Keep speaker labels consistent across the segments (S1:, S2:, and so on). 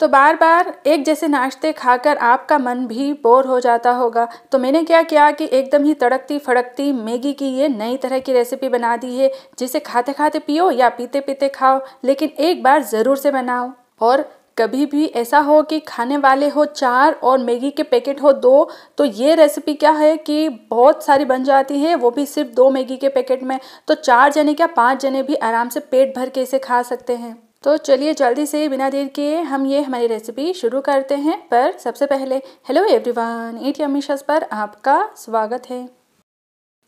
S1: तो बार बार एक जैसे नाश्ते खाकर आपका मन भी बोर हो जाता होगा तो मैंने क्या किया कि एकदम ही तड़कती फड़कती मैगी की ये नई तरह की रेसिपी बना दी है जिसे खाते खाते पियो या पीते पीते खाओ लेकिन एक बार ज़रूर से बनाओ और कभी भी ऐसा हो कि खाने वाले हो चार और मैगी के पैकेट हो दो तो ये रेसिपी क्या है कि बहुत सारी बन जाती है वो भी सिर्फ दो मैगी के पैकेट में तो चार जने क्या पाँच जने भी आराम से पेट भर के इसे खा सकते हैं तो चलिए जल्दी से बिना देर के हम ये हमारी रेसिपी शुरू करते हैं पर सबसे पहले हेलो एवरीवन ईट यमीशस पर आपका स्वागत है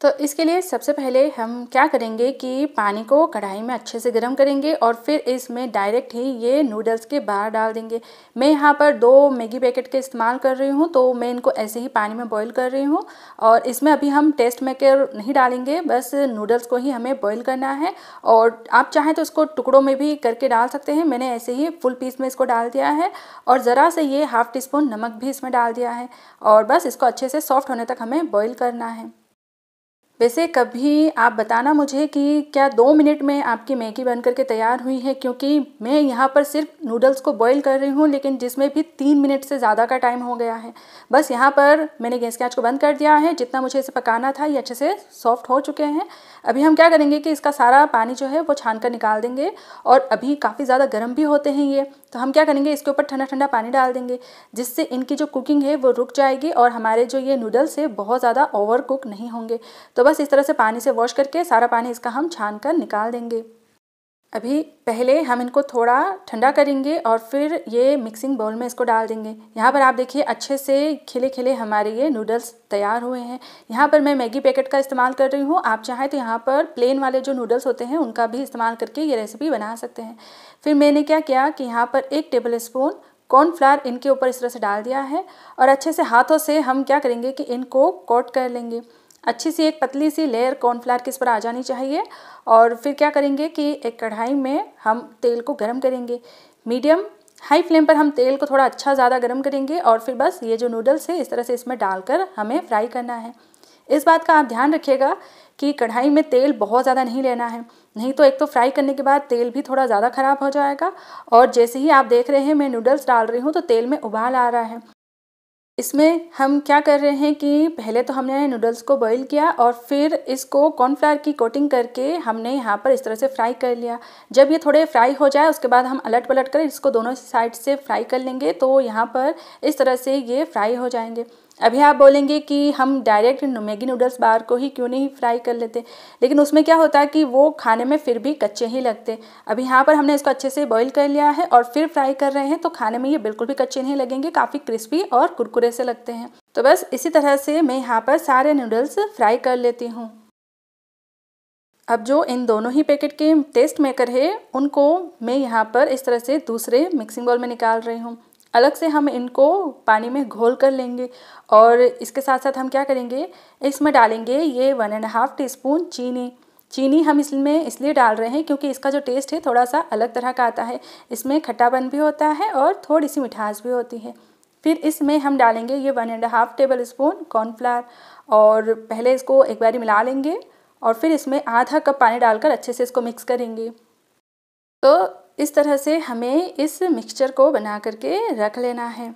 S1: तो इसके लिए सबसे पहले हम क्या करेंगे कि पानी को कढ़ाई में अच्छे से गर्म करेंगे और फिर इसमें डायरेक्ट ही ये नूडल्स के बाहर डाल देंगे मैं यहाँ पर दो मैगी पैकेट के इस्तेमाल कर रही हूँ तो मैं इनको ऐसे ही पानी में बॉईल कर रही हूँ और इसमें अभी हम टेस्ट मेकर नहीं डालेंगे बस नूडल्स को ही हमें बॉयल करना है और आप चाहें तो इसको टुकड़ों में भी करके डाल सकते हैं मैंने ऐसे ही फुल पीस में इसको डाल दिया है और ज़रा से ये हाफ़ टी स्पून नमक भी इसमें डाल दिया है और बस इसको अच्छे से सॉफ्ट होने तक हमें बॉयल करना है वैसे कभी आप बताना मुझे कि क्या दो मिनट में आपकी मैगी बन करके तैयार हुई है क्योंकि मैं यहाँ पर सिर्फ नूडल्स को बॉईल कर रही हूँ लेकिन जिसमें भी तीन मिनट से ज़्यादा का टाइम हो गया है बस यहाँ पर मैंने गैस के आँच को बंद कर दिया है जितना मुझे इसे पकाना था ये अच्छे से सॉफ्ट हो चुके हैं अभी हम क्या करेंगे कि इसका सारा पानी जो है वो छान कर निकाल देंगे और अभी काफ़ी ज़्यादा गर्म भी होते हैं ये तो हम क्या करेंगे इसके ऊपर ठंडा ठंडा पानी डाल देंगे जिससे इनकी जो कुकिंग है वो रुक जाएगी और हमारे जो ये नूडल्स है बहुत ज़्यादा ओवर कुक नहीं होंगे तो बस इस तरह से पानी से वॉश करके सारा पानी इसका हम छान कर निकाल देंगे अभी पहले हम इनको थोड़ा ठंडा करेंगे और फिर ये मिक्सिंग बाउल में इसको डाल देंगे यहाँ पर आप देखिए अच्छे से खिले खिले हमारे ये नूडल्स तैयार हुए हैं यहाँ पर मैं मैगी पैकेट का इस्तेमाल कर रही हूँ आप चाहें तो यहाँ पर प्लेन वाले जो नूडल्स होते हैं उनका भी इस्तेमाल करके ये रेसिपी बना सकते हैं फिर मैंने क्या किया कि यहाँ पर एक टेबल स्पून कॉर्नफ्लावर इनके ऊपर इस तरह से डाल दिया है और अच्छे से हाथों से हम क्या करेंगे कि इनको कोट कर लेंगे अच्छी सी एक पतली सी लेयर कॉर्नफ्लावर किस पर आ जानी चाहिए और फिर क्या करेंगे कि एक कढ़ाई में हम तेल को गर्म करेंगे मीडियम हाई फ्लेम पर हम तेल को थोड़ा अच्छा ज़्यादा गर्म करेंगे और फिर बस ये जो नूडल्स है इस तरह से इसमें डालकर हमें फ्राई करना है इस बात का आप ध्यान रखिएगा कि कढ़ाई में तेल बहुत ज़्यादा नहीं लेना है नहीं तो एक तो फ्राई करने के बाद तेल भी थोड़ा ज़्यादा ख़राब हो जाएगा और जैसे ही आप देख रहे हैं मैं नूडल्स डाल रही हूँ तो तेल में उबाल आ रहा है इसमें हम क्या कर रहे हैं कि पहले तो हमने नूडल्स को बॉईल किया और फिर इसको कॉर्नफ्लावर की कोटिंग करके हमने यहाँ पर इस तरह से फ्राई कर लिया जब ये थोड़े फ्राई हो जाए उसके बाद हम अलट पलट कर इसको दोनों साइड से फ्राई कर लेंगे तो यहाँ पर इस तरह से ये फ्राई हो जाएंगे अभी आप बोलेंगे कि हम डायरेक्ट मैगी नूडल्स बार को ही क्यों नहीं फ्राई कर लेते लेकिन उसमें क्या होता है कि वो खाने में फिर भी कच्चे ही लगते अभी यहाँ पर हमने इसको अच्छे से बॉईल कर लिया है और फिर फ्राई कर रहे हैं तो खाने में ये बिल्कुल भी कच्चे नहीं लगेंगे काफ़ी क्रिस्पी और कुरकुरे से लगते हैं तो बस इसी तरह से मैं यहाँ पर सारे नूडल्स फ्राई कर लेती हूँ अब जो इन दोनों ही पैकेट के टेस्ट मेकर है उनको मैं यहाँ पर इस तरह से दूसरे मिक्सिंग बॉल में निकाल रही हूँ अलग से हम इनको पानी में घोल कर लेंगे और इसके साथ साथ हम क्या करेंगे इसमें डालेंगे ये one and half teaspoon चीनी चीनी हम इसमें इसलिए डाल रहे हैं क्योंकि इसका जो टेस्ट है थोड़ा सा अलग तरह का आता है इसमें खट्टापन भी होता है और थोड़ी सी मिठास भी होती है फिर इसमें हम डालेंगे ये one and half tablespoon cornflour और पहले इसको एक बार मिला लेंगे और फिर इसमें आधा कप पानी डालकर अच्छे से इसको मिक्स करेंगे तो इस तरह से हमें इस मिक्सचर को बना करके रख लेना है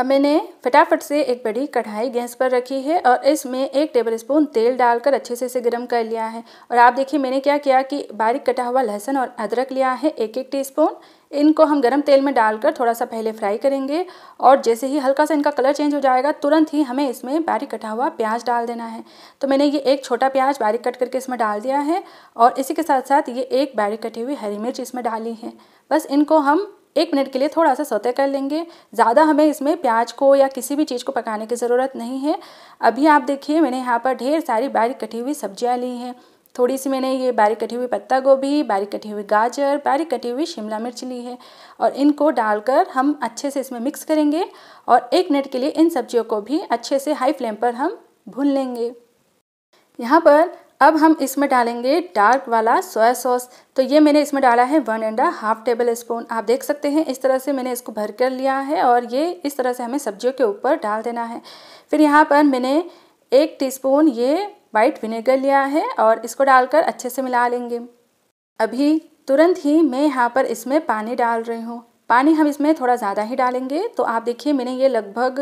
S1: अब मैंने फटाफट से एक बड़ी कढ़ाई गैस पर रखी है और इसमें एक टेबल स्पून तेल डालकर अच्छे से इसे गर्म कर लिया है और आप देखिए मैंने क्या किया कि बारीक कटा हुआ लहसुन और अदरक लिया है एक एक टीस्पून इनको हम गरम तेल में डालकर थोड़ा सा पहले फ्राई करेंगे और जैसे ही हल्का सा इनका कलर चेंज हो जाएगा तुरंत ही हमें इसमें बारीक कटा हुआ प्याज डाल देना है तो मैंने ये एक छोटा प्याज बारीक कट करके इसमें डाल दिया है और इसी के साथ साथ ये एक बारीक कटी हुई हरी मिर्च इसमें डाली है बस इनको हम एक मिनट के लिए थोड़ा सा सौते कर लेंगे ज़्यादा हमें इसमें प्याज को या किसी भी चीज़ को पकाने की ज़रूरत नहीं है अभी आप देखिए मैंने यहाँ पर ढेर सारी बारीक कटी हुई सब्जियाँ ली हैं थोड़ी सी मैंने ये बारीक कटी हुई पत्ता गोभी बारीक कटी हुई गाजर बारीक कटी हुई शिमला मिर्च ली है और इनको डालकर हम अच्छे से इसमें मिक्स करेंगे और एक मिनट के लिए इन सब्जियों को भी अच्छे से हाई फ्लेम पर हम भून लेंगे यहाँ पर अब हम इसमें डालेंगे डार्क वाला सोया सॉस तो ये मैंने इसमें डाला है one and half tablespoon आप देख सकते हैं इस तरह से मैंने इसको भर कर लिया है और ये इस तरह से हमें सब्जियों के ऊपर डाल देना है फिर यहाँ पर मैंने एक टीस्पून ये वाइट विनेगर लिया है और इसको डालकर अच्छे से मिला लेंगे अभी तुरंत ही मैं यहाँ पर इसमें पानी डाल रही हूँ पानी हम इसमें थोड़ा ज़्यादा ही डालेंगे तो आप देखिए मैंने ये लगभग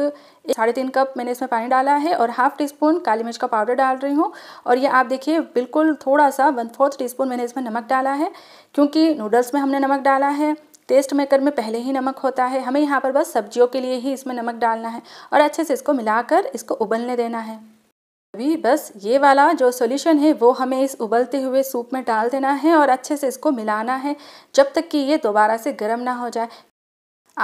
S1: साढ़े तीन कप मैंने इसमें पानी डाला है और हाफ टी स्पून काली मिर्च का पाउडर डाल रही हूँ और ये आप देखिए बिल्कुल थोड़ा सा वन फोर्थ टी स्पून मैंने इसमें नमक डाला है क्योंकि नूडल्स में हमने नमक डाला है टेस्ट मेकर में पहले ही नमक होता है हमें यहाँ पर बस सब्जियों के लिए ही इसमें नमक डालना है और अच्छे से इसको मिलाकर इसको उबलने देना है अभी बस ये वाला जो सॉल्यूशन है वो हमें इस उबलते हुए सूप में डाल देना है और अच्छे से इसको मिलाना है जब तक कि ये दोबारा से गर्म ना हो जाए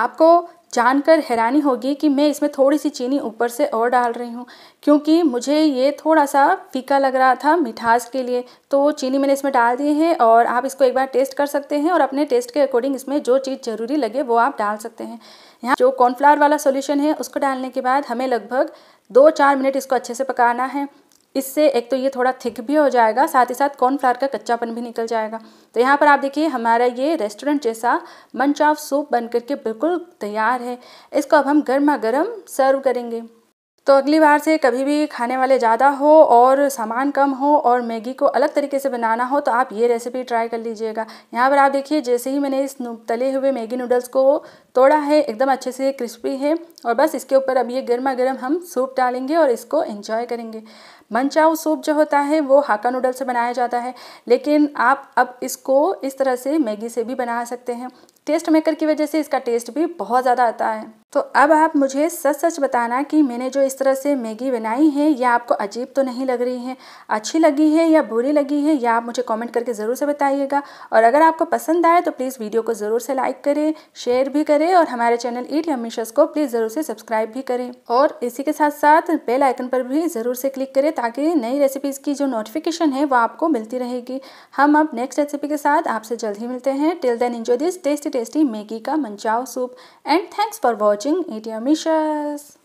S1: आपको जानकर हैरानी होगी कि मैं इसमें थोड़ी सी चीनी ऊपर से और डाल रही हूँ क्योंकि मुझे ये थोड़ा सा फीका लग रहा था मिठास के लिए तो चीनी मैंने इसमें डाल दी है और आप इसको एक बार टेस्ट कर सकते हैं और अपने टेस्ट के अकॉर्डिंग इसमें जो चीज़ ज़रूरी लगे वो आप डाल सकते हैं यहाँ जो कॉर्नफ्लावर वाला सोल्यूशन है उसको डालने के बाद हमें लगभग दो चार मिनट इसको अच्छे से पकाना है इससे एक तो ये थोड़ा थिक भी हो जाएगा साथ ही साथ कॉर्नफ्लावर का कच्चापन भी निकल जाएगा तो यहाँ पर आप देखिए हमारा ये रेस्टोरेंट जैसा मंच ऑफ सूप बन करके बिल्कुल तैयार है इसको अब हम गर्मा गर्म सर्व करेंगे तो अगली बार से कभी भी खाने वाले ज़्यादा हो और सामान कम हो और मैगी को अलग तरीके से बनाना हो तो आप ये रेसिपी ट्राई कर लीजिएगा यहाँ पर आप देखिए जैसे ही मैंने इस तले हुए मैगी नूडल्स को तोड़ा है एकदम अच्छे से क्रिस्पी है और बस इसके ऊपर अब ये गर्मा गर्म हम सूप डालेंगे और इसको इंजॉय करेंगे मनचाऊ सूप जो होता है वो हाका नूडल से बनाया जाता है लेकिन आप अब इसको इस तरह से मैगी से भी बना सकते हैं टेस्ट मेकर की वजह से इसका टेस्ट भी बहुत ज़्यादा आता है तो अब आप मुझे सच सच बताना कि मैंने जो इस तरह से मैगी बनाई है या आपको अजीब तो नहीं लग रही है अच्छी लगी है या बुरी लगी है या आप मुझे कमेंट करके ज़रूर से बताइएगा और अगर आपको पसंद आए तो प्लीज़ वीडियो को ज़रूर से लाइक करें शेयर भी करें और हमारे चैनल ईट यमीशस को प्लीज़ ज़रूर से सब्सक्राइब भी करें और इसी के साथ साथ बेल आइकन पर भी ज़रूर से क्लिक करें ताकि नई रेसिपीज़ की जो नोटिफिकेशन है वो आपको मिलती रहेगी हम अब नेक्स्ट रेसिपी के साथ आपसे जल्द ही मिलते हैं till then enjoy this tasty tasty Maggi का manchow soup and thanks for watching watching ATM Misha's.